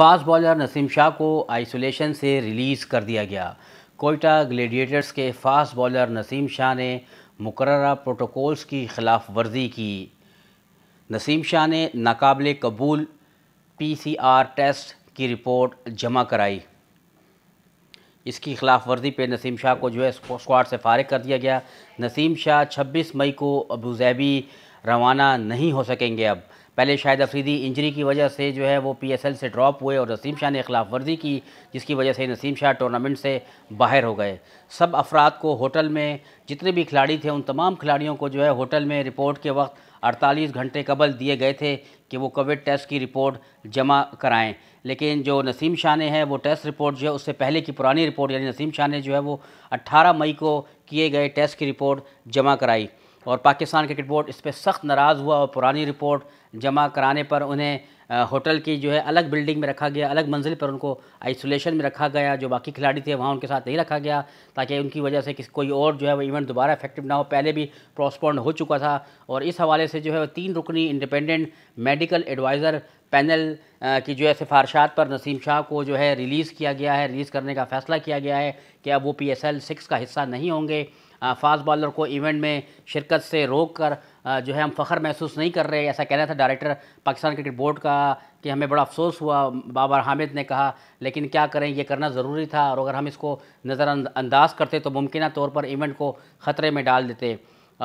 fast bowler Naseem Shah को isolation से release कर दिया गया कोयटा ग्लेडिएटर्स के फास्ट बॉलर नसीम शाह ने मुकर प्रोटोकॉल्स की खिलाफ वर्जी की नसीम शाह ने नाकबले कबूल पीसीआर टेस्ट की रिपोर्ट जमा कराई इसकी खिलाफ वर्जी पर नसीम शाह को जो है स्क्वाड से फारग कर दिया गया नसीम शाह 26 मई को अबू रवाना नहीं हो सकेंगे अब पहले शायद अफरीदी इंजरी की वजह से जो है वो पीएसएल से ड्रॉप हुए और नसीम शाह ने खिलाफ वर्जी की जिसकी वजह से नसीम शाह टूर्नामेंट से बाहर हो गए सब अफराद को होटल में जितने भी खिलाड़ी थे उन तमाम खिलाड़ियों को जो है होटल में रिपोर्ट के वक्त 48 घंटे कबल दिए गए थे कि वो कोविड टेस्ट की रिपोर्ट जमा कराएं लेकिन जो नसीम शाह ने है वो टेस्ट रिपोर्ट जो है उससे पहले की पुरानी रिपोर्ट यानी नसीम शाह ने जो है वो 18 मई को किए गए टेस्ट की रिपोर्ट जमा कराई और पाकिस्तान क्रिकेट बोर्ड इस पर सख्त नाराज़ हुआ और पुरानी रिपोर्ट जमा कराने पर उन्हें होटल की जो है अलग बिल्डिंग में रखा गया अलग मंजिल पर उनको आइसोलेशन में रखा गया जो बाकी खिलाड़ी थे वहाँ उनके साथ नहीं रखा गया ताकि उनकी वजह से किसी कोई और जो है वो इवेंट दोबारा इफेक्टिव ना हो पहले भी प्रोस्पोंड हो चुका था और इस हवाले से जो है तीन रुकनी इंडिपेंडेंट मेडिकल एडवाइज़र पैनल की जो है सिफारशात पर नसीम शाह को जो है रिलीज़ किया गया है रिलीज़ करने का फ़ैसला किया गया है कि अब वो पी एस एल सिक्स का हिस्सा नहीं होंगे फास्ट बॉलर को इवेंट में शिरकत से रोक कर जो है हम फ़ख्र महसूस नहीं कर रहे ऐसा कहना था डायरेक्टर पाकिस्तान क्रिकेट बोर्ड का कि हमें बड़ा अफसोस हुआ बाबर हामिद ने कहा लेकिन क्या करें ये करना ज़रूरी था और अगर हम इसको नज़रअंदाज करते तो मुमकिन तौर पर इवेंट को ख़तरे में डाल देते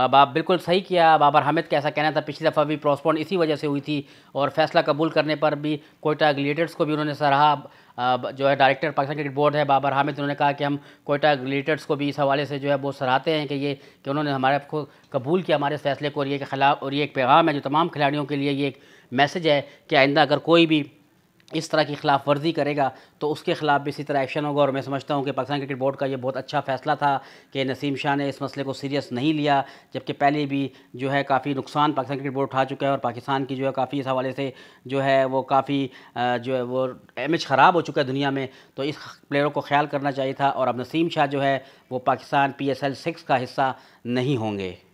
अब आप बिल्कुल सही किया बाबर हामिद का ऐसा कहना था पिछली दफ़ा भी प्रोस्पोन इसी वजह से हुई थी और फैसला कबूल करने पर भी कोयटा ग्लीडर्स को भी उन्होंने सराहा जो है डायरेक्टर पाकिस्तान क्रिकेट बोर्ड है बाबर हामिद उन्होंने कहा कि हम कोयटा ग्लीडर्स को भी इस हवाले से जो है बहुत सराहते हैं कि ये कि उन्होंने हमारे को कबूल किया हमारे फैसले को और ये के खिलाफ और ये एक पैगाम है जो तमाम खिलाड़ियों के लिए ये एक मैसेज है कि आइंदा अगर कोई भी इस तरह की खिलाफ वर्जी करेगा तो उसके ख़िलाफ़ भी इसी तरह एक्शन होगा और मैं समझता हूँ कि पाकिस्तान क्रिकेट बोर्ड का ये बहुत अच्छा फैसला था कि नसीम शाह ने इस मसले को सीरियस नहीं लिया जबकि पहले भी जो है काफ़ी नुकसान पाकिस्तान क्रिकेट बोर्ड उठा चुका है और पाकिस्तान की जो है काफ़ी इस हवाले से जो है वो काफ़ी जो है वो इमेज ख़राब हो चुका है दुनिया में तो इस प्लेयरों को ख्याल करना चाहिए था और अब नसीम शाह जो है वो Pakistan P S L six का हिस्सा नहीं होंगे